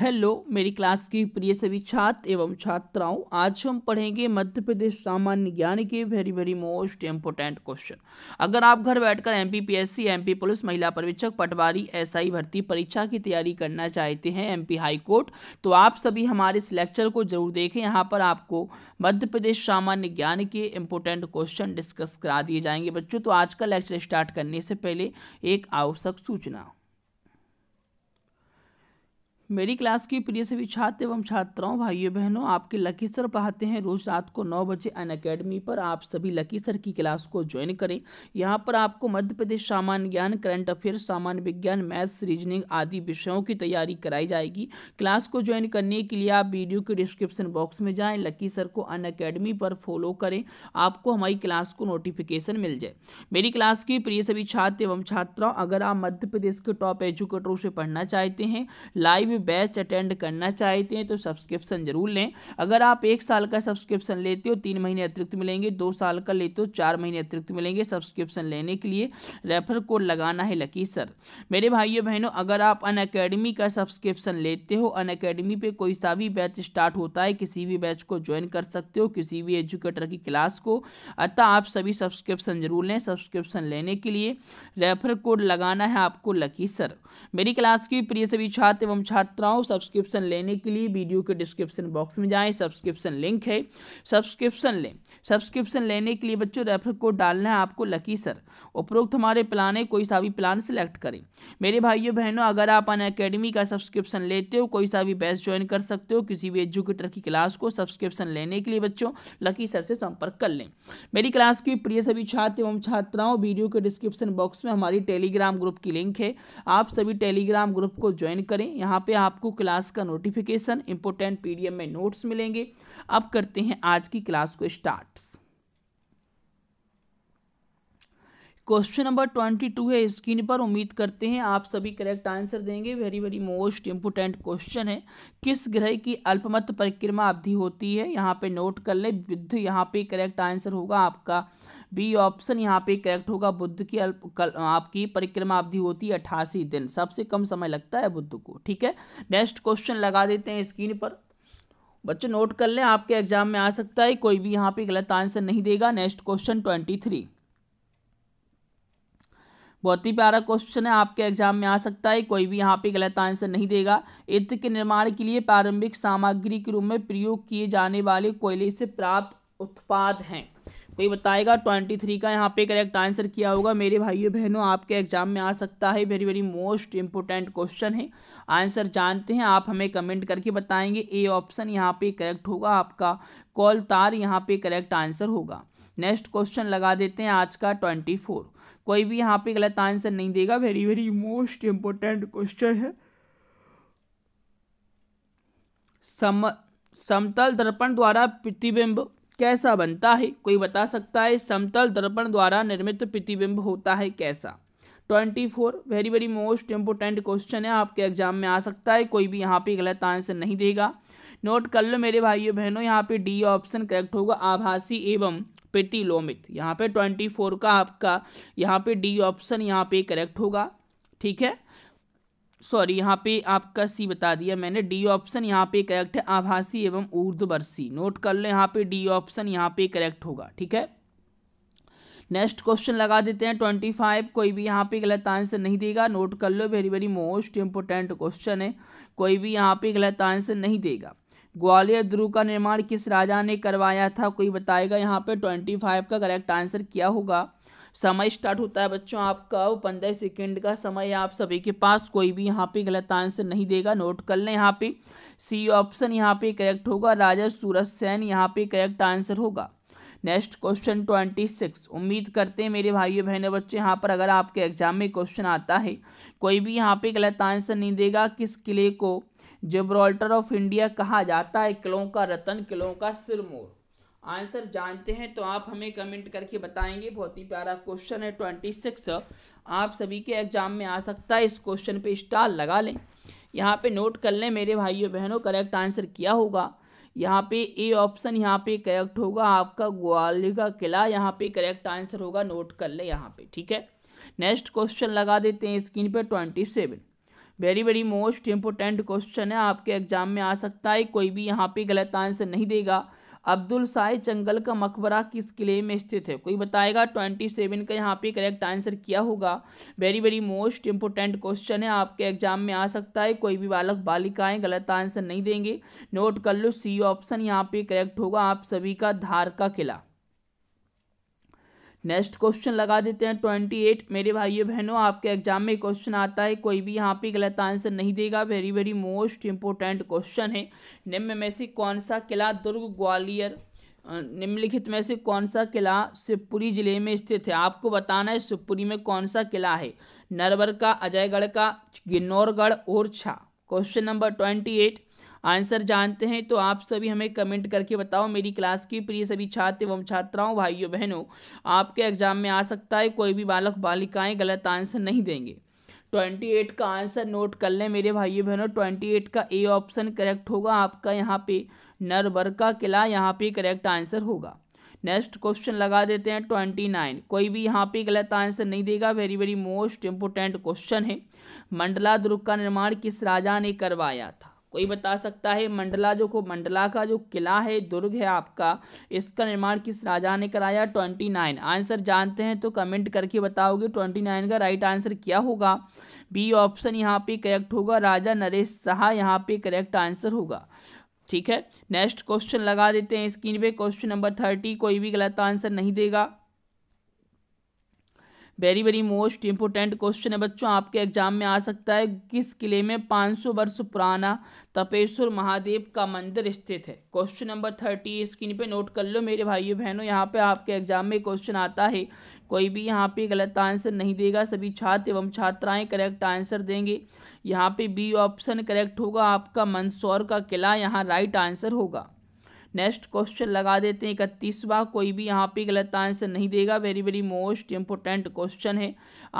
hello मेरी class की प्रिय सभी छात्र एवं छात्राओं आज हम पढ़ेंगे मध्य प्रदेश सामान्य ज्ञान के very very most important question अगर आप घर बैठकर एमपीपीएससी एमपी पुलिस महिला परीक्षक पटवारी एसआई भर्ती परीक्षा की तैयारी करना चाहते हैं एमपी हाई कोर्ट तो आप सभी हमारे इस लेक्चर को जरूर देखें यहाँ पर आपको मध्य प्रदेश सामान्य ज्ञान के इम्पोर्टेंट क्वेश्चन डिस्कस करा दिए जाएंगे बच्चों तो आज का लेक्चर स्टार्ट करने से पहले एक आवश्यक सूचना मेरी क्लास की प्रिय सभी छात्र एवं छात्राओं भाइयों बहनों आपके लकी सर पढ़ाते हैं रोज रात को नौ बजे अन अकेडमी पर आप सभी लकी सर की क्लास को ज्वाइन करें यहाँ पर आपको मध्य प्रदेश सामान्य ज्ञान करंट अफेयर सामान्य विज्ञान मैथ्स रीजनिंग आदि विषयों की तैयारी कराई जाएगी क्लास को ज्वाइन करने के लिए आप वीडियो के डिस्क्रिप्शन बॉक्स में जाएँ लकी सर को अन अकेडमी पर फॉलो करें आपको हमारी क्लास को नोटिफिकेशन मिल जाए मेरी क्लास की प्रिय सभी छात्र एवं छात्राओं अगर आप मध्य प्रदेश के टॉप एजुकेटरों से पढ़ना चाहते हैं लाइव बैच अटेंड करना चाहते हैं तो सब्सक्रिप्शन जरूर लें अगर आप एक साल का सब्सक्रिप्शन लेते हो तीन महीने अतिरिक्त मिलेंगे दो साल का लेते हो चार महीने अतिरिक्त मिलेंगे सब्सक्रिप्शन लेने के लिए रेफर कोड लगाना है लकी सर मेरे भाइयों बहनों अगर आप अन का सब्सक्रिप्शन लेते हो अन पे कोई सा भी बैच स्टार्ट होता है किसी भी बैच को ज्वाइन कर सकते हो किसी भी एजुकेटर की क्लास को अतः आप सभी सब्सक्रिप्शन जरूर लें सब्सक्रिप्शन लेने के लिए रेफर कोड लगाना है आपको लकी सर मेरी क्लास की प्रिय सभी छात्र एवं छात्र छात्राओं सब्सक्रिप्शन लेने के लिए वीडियो के डिस्क्रिप्शन बॉक्स में जाएं सब्सक्रिप्शन लिंक है सब्सक्रिप्शन लें सब्सक्रिप्शन लेने के लिए बच्चों रेफर कोड डालना है आपको लकी सर उपरोक्त हमारे प्लान है कोई सा भी प्लान सिलेक्ट करें मेरे भाइयों बहनों अगर आप अन अकेडमी का सब्सक्रिप्शन लेते हो कोई सा भी बैच ज्वाइन कर सकते हो किसी भी एजुकेटर की क्लास को सब्सक्रिप्शन लेने के लिए बच्चों लकी सर से संपर्क कर लें मेरी क्लास की प्रिय सभी छात्र एवं छात्राओं वीडियो के डिस्क्रिप्शन बॉक्स में हमारी टेलीग्राम ग्रुप की लिंक है आप सभी टेलीग्राम ग्रुप को ज्वाइन करें यहाँ पे पे आपको क्लास का नोटिफिकेशन इंपोर्टेंट पीडीएम में नोट्स मिलेंगे अब करते हैं आज की क्लास को start question number twenty two है स्क्रीन पर उम्मीद करते हैं आप सभी करेक्ट आंसर देंगे very very most important question है किस ग्रह की अल्पमत परिक्रमा अवधि होती है यहाँ पे नोट कर ले बुद्ध यहाँ पे करेक्ट आंसर होगा आपका बी ऑप्शन यहाँ पे करेक्ट होगा बुद्ध की अल्प कल, आपकी परिक्रमा अवधि होती है अट्ठासी दिन सबसे कम समय लगता है बुद्ध को ठीक है नेक्स्ट क्वेश्चन लगा देते हैं स्क्रीन पर बच्चों नोट कर लें आपके एग्जाम में आ सकता है कोई भी यहाँ पे गलत आंसर नहीं देगा नेक्स्ट क्वेश्चन ट्वेंटी थ्री बहुत ही प्यारा क्वेश्चन है आपके एग्जाम में आ सकता है कोई भी यहाँ पे गलत आंसर नहीं देगा इत्र के निर्माण के लिए प्रारंभिक सामग्री के रूप में प्रयोग किए जाने वाले कोयले से प्राप्त उत्पाद हैं कोई बताएगा ट्वेंटी थ्री का यहाँ पे करेक्ट आंसर किया होगा मेरे भाइयों बहनों आपके एग्जाम में आ सकता है very very most important question है आंसर जानते हैं आप हमें कमेंट करके बताएंगे ए ऑप्शन यहाँ पे करेक्ट होगा आपका कॉल तार यहाँ पे करेक्ट आंसर होगा नेक्स्ट क्वेश्चन लगा देते हैं आज का ट्वेंटी फोर कोई भी यहाँ पे गलत आंसर नहीं देगा very very most important question है सम समतल दर्पण द्वारा प्रतिबिंब कैसा बनता है कोई बता सकता है समतल दर्पण द्वारा निर्मित प्रतिबिंब होता है कैसा twenty four very very most important question है आपके एग्जाम में आ सकता है कोई भी यहाँ पे गलत आंसर नहीं देगा नोट कर लो मेरे भाइयों बहनों यहाँ पे डी ऑप्शन करेक्ट होगा आभासी एवं प्रतिलोमित यहाँ पे ट्वेंटी फोर का आपका यहाँ पे डी ऑप्शन यहाँ पे करेक्ट होगा ठीक है सॉरी यहाँ पे आपका सी बता दिया मैंने डी ऑप्शन यहाँ पे करेक्ट है आभासी एवं ऊर्ध्ववर्षी नोट कर लें यहाँ पे डी ऑप्शन यहाँ पे करेक्ट होगा ठीक है नेक्स्ट क्वेश्चन लगा देते हैं ट्वेंटी फाइव कोई भी यहाँ पे गलत आंसर नहीं देगा नोट कर लो very very most important question है कोई भी यहाँ पे गलत आंसर नहीं देगा ग्वालियर ध्रुव का निर्माण किस राजा ने करवाया था कोई बताएगा यहाँ पे ट्वेंटी फाइव का करेक्ट आंसर क्या होगा समय स्टार्ट होता है बच्चों आपका वो पंद्रह सेकेंड का समय आप सभी के पास कोई भी यहाँ पे गलत आंसर नहीं देगा नोट कर लें यहाँ पे सी ऑप्शन यहाँ पे करेक्ट होगा राजा सूरज सैन यहाँ पे करेक्ट आंसर होगा नेक्स्ट क्वेश्चन ट्वेंटी सिक्स उम्मीद करते हैं मेरे भाइयों बहनों बच्चे यहाँ पर अगर आपके एग्जाम में क्वेश्चन आता है कोई भी यहाँ पे गलत आंसर नहीं देगा किस किले को जिब्रॉल्टर ऑफ इंडिया कहा जाता है किलों का रतन किलों का सिरमोर आंसर जानते हैं तो आप हमें कमेंट करके बताएंगे बहुत ही प्यारा क्वेश्चन है ट्वेंटी सिक्स आप सभी के एग्ज़ाम में आ सकता है इस क्वेश्चन पे स्टार लगा लें यहाँ पे नोट कर लें मेरे भाइयों बहनों करेक्ट आंसर क्या होगा यहाँ पे ए ऑप्शन यहाँ पे करेक्ट होगा आपका ग्वालियर का किला यहाँ पे करेक्ट आंसर होगा नोट कर लें यहाँ पे ठीक है नेक्स्ट क्वेश्चन लगा देते हैं स्क्रीन पर twenty seven very very most important question है आपके एग्जाम में आ सकता है कोई भी यहाँ पे गलत आंसर नहीं देगा अब्दुल शाही जंगल का मकबरा किस किले में स्थित है कोई बताएगा ट्वेंटी सेवन का यहाँ पे करेक्ट आंसर किया होगा very very most important question है आपके एग्जाम में आ सकता है कोई भी बालक बालिकाएं गलत आंसर नहीं देंगे नोट कर लो सी ऑप्शन यहाँ पे करेक्ट होगा आप सभी का धार का किला नेक्स्ट क्वेश्चन लगा देते हैं ट्वेंटी एट मेरे भाइयों बहनों आपके एग्जाम में क्वेश्चन आता है कोई भी यहाँ पे गलत आंसर नहीं देगा very very most important question है निम्न में से कौन सा किला दुर्ग ग्वालियर निम्नलिखित में से कौन सा किला शिवपुरी जिले में स्थित है आपको बताना है शिवपुरी में कौन सा किला है नरवर का अजयगढ़ का और Orchha question number twenty eight answer जानते हैं तो आप सभी हमें कमेंट करके बताओ मेरी क्लास की प्रिय सभी छात्र एवं छात्राओं भाइयों बहनों आपके एग्जाम में आ सकता है कोई भी बालक बालिकाएं गलत आंसर नहीं देंगे ट्वेंटी एट का आंसर नोट कर लें मेरे भाइयों बहनों ट्वेंटी एट का ए ऑप्शन करेक्ट होगा आपका यहाँ पे नरबर का किला यहाँ पे करेक्ट आंसर होगा नेक्स्ट क्वेश्चन लगा देते हैं ट्वेंटी नाइन कोई भी यहाँ पे गलत आंसर नहीं देगा very very most important question है मंडला दुर्ग का निर्माण किस राजा ने करवाया था कोई बता सकता है मंडला जो को मंडला का जो किला है दुर्ग है आपका इसका निर्माण किस राजा ने कराया ट्वेंटी नाइन आंसर जानते हैं तो कमेंट करके बताओगे ट्वेंटी नाइन का राइट आंसर क्या होगा बी ऑप्शन यहाँ पे करेक्ट होगा राजा नरेश शाह यहाँ पे करेक्ट आंसर होगा ठीक है नेक्स्ट क्वेश्चन लगा देते हैं स्क्रीन पे क्वेश्चन नंबर थर्टी कोई भी गलत आंसर नहीं देगा very very most important question है बच्चों आपके एग्जाम में आ सकता है किस किले में 500 वर्ष पुराना तपेश्वर महादेव का मंदिर स्थित है क्वेश्चन नंबर थर्टी स्क्रीन पे नोट कर लो मेरे भाइयों बहनों यहाँ पे आपके एग्जाम में क्वेश्चन आता है कोई भी यहाँ पे गलत आंसर नहीं देगा सभी छात्र एवं छात्राएं करेक्ट आंसर देंगे यहाँ पे बी ऑप्शन करेक्ट होगा आपका मंदसौर का किला यहाँ राइट आंसर होगा नेक्स्ट क्वेश्चन लगा देते हैं इकतीसवा कोई भी यहाँ पे गलत आंसर नहीं देगा very very most important question है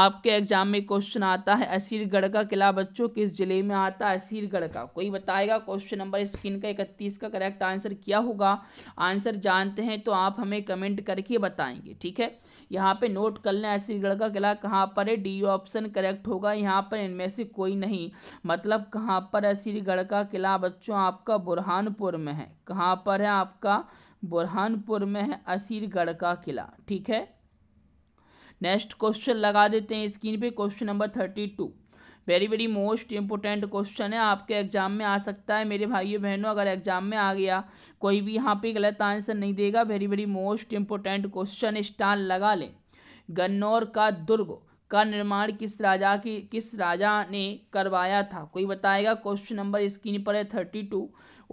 आपके एग्जाम में क्वेश्चन आता है असीरगढ़ का किला बच्चों किस जिले में आता है असीरगढ़ का कोई बताएगा क्वेश्चन नंबर स्क्रीन का इकतीस का करेक्ट आंसर क्या होगा आंसर जानते हैं तो आप हमें कमेंट करके बताएंगे ठीक है यहाँ पे नोट कर लें असीरगढ़ का किला कहाँ पर है डी ऑप्शन करेक्ट होगा यहाँ पर इनमें से कोई नहीं मतलब कहाँ पर असीरगढ़ का किला बच्चों आपका बुरहानपुर में है कहाँ पर है आपका बुरहानपुर में है असीरगढ़ का किला ठीक है नेक्स्ट क्वेश्चन लगा देते हैं स्क्रीन पे question number thirty two very very most important question है आपके एग्जाम में आ सकता है मेरे भाइयों बहनों अगर एग्जाम में आ गया कोई भी यहाँ पे गलत आंसर नहीं देगा very very most important question star लगा लें गन्नौर का दुर्ग का निर्माण किस राजा की किस राजा ने करवाया था कोई बताएगा क्वेश्चन नंबर स्क्रीन पर है थर्टी टू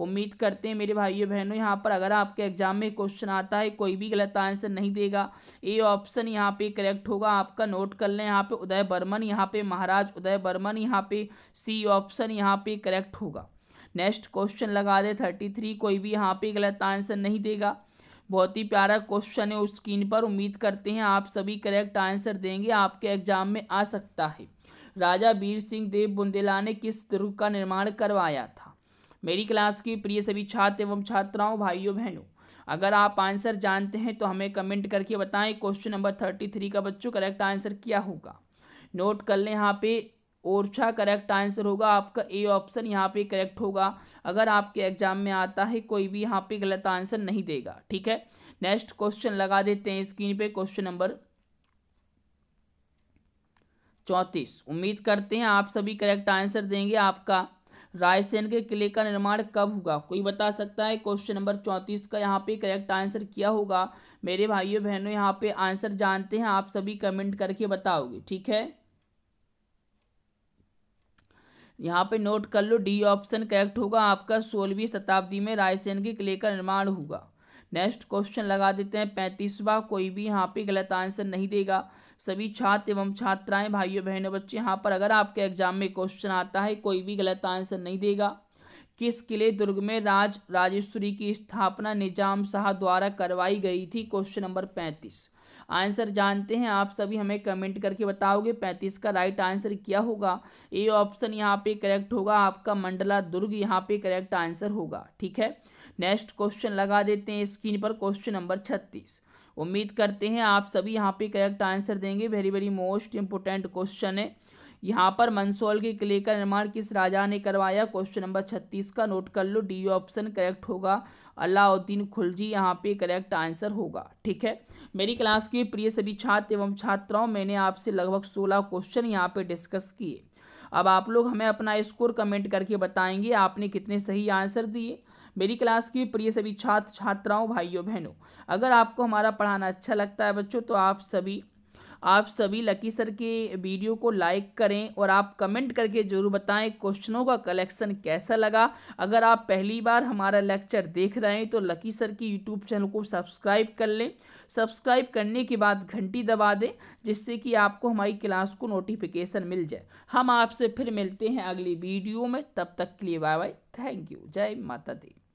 उम्मीद करते हैं मेरे भाइयों बहनों यहाँ पर अगर आपके एग्जाम में क्वेश्चन आता है कोई भी गलत आंसर नहीं देगा ए ऑप्शन यहाँ पे करेक्ट होगा आपका नोट कर लें यहाँ पे उदय बर्मन यहाँ पे महाराज उदय बर्मन यहाँ पे सी ऑप्शन यहाँ पे करेक्ट होगा नेक्स्ट क्वेश्चन लगा दे थर्टी थ्री कोई भी यहाँ पे गलत आंसर नहीं देगा बहुत ही प्यारा क्वेश्चन है उस स्क्रीन पर उम्मीद करते हैं आप सभी करेक्ट आंसर देंगे आपके एग्जाम में आ सकता है राजा वीर सिंह देव बुंदेला ने किस दुर्ग का निर्माण करवाया था मेरी क्लास की प्रिय सभी छात्र एवं छात्राओं भाइयों बहनों अगर आप आंसर जानते हैं तो हमें कमेंट करके बताएं क्वेश्चन नंबर थर्टी थ्री का बच्चों करेक्ट आंसर क्या होगा नोट कर लें यहाँ पे ओरछा करेक्ट आंसर होगा आपका ए ऑप्शन यहाँ पे करेक्ट होगा अगर आपके एग्जाम में आता है कोई भी यहाँ पे गलत आंसर नहीं देगा ठीक है नेक्स्ट क्वेश्चन लगा देते हैं स्क्रीन पे क्वेश्चन नंबर चौंतीस उम्मीद करते हैं आप सभी करेक्ट आंसर देंगे आपका रायसेन के किले का निर्माण कब हुआ कोई बता सकता है क्वेश्चन नंबर चौंतीस का यहाँ पे करेक्ट आंसर क्या होगा मेरे भाइयों बहनों यहाँ पे आंसर जानते हैं आप सभी कमेंट करके बताओगे ठीक है यहाँ पे नोट कर लो डी ऑप्शन करेक्ट होगा आपका सोलहवीं शताब्दी में रायसेन के किले का निर्माण होगा नेक्स्ट क्वेश्चन लगा देते हैं पैंतीसवा कोई भी यहाँ पे गलत आंसर नहीं देगा सभी छात्र एवं छात्राएं भाइयों बहनों बच्चे यहाँ पर अगर आपके एग्जाम में क्वेश्चन आता है कोई भी गलत आंसर नहीं देगा किस किले दुर्ग में राज राजेश्वरी की स्थापना निजाम शाह द्वारा करवाई गई थी क्वेश्चन नंबर पैंतीस आंसर जानते हैं आप सभी हमें कमेंट करके बताओगे पैंतीस का राइट आंसर क्या होगा ए ऑप्शन यहाँ पे करेक्ट होगा आपका मंडला दुर्ग यहाँ पे करेक्ट आंसर होगा ठीक है नेक्स्ट क्वेश्चन लगा देते हैं स्क्रीन पर क्वेश्चन नंबर छत्तीस उम्मीद करते हैं आप सभी यहाँ पे करेक्ट आंसर देंगे very very most important question है यहाँ पर मंसौल के किले का निर्माण किस राजा ने करवाया क्वेश्चन नंबर छत्तीस का नोट कर लो डी ऑप्शन करेक्ट होगा अलाउद्दीन खुलजी यहाँ पे करेक्ट आंसर होगा ठीक है मेरी क्लास के प्रिय सभी छात्र एवं छात्राओं मैंने आपसे लगभग सोलह क्वेश्चन यहाँ पे डिस्कस किए अब आप लोग हमें अपना स्कोर कमेंट करके बताएंगे आपने कितने सही आंसर दिए मेरी क्लास की प्रिय सभी छात्र छात्राओं भाइयों बहनों अगर आपको हमारा पढ़ाना अच्छा लगता है बच्चों तो आप सभी आप सभी लकी सर के वीडियो को लाइक करें और आप कमेंट करके ज़रूर बताएं क्वेश्चनों का कलेक्शन कैसा लगा अगर आप पहली बार हमारा लेक्चर देख रहे हैं तो लकी सर की यूट्यूब चैनल को सब्सक्राइब कर लें सब्सक्राइब करने के बाद घंटी दबा दें जिससे कि आपको हमारी क्लास को नोटिफिकेशन मिल जाए हम आपसे फिर मिलते हैं अगली वीडियो में तब तक के लिए बाय बाय थैंक यू जय माता दी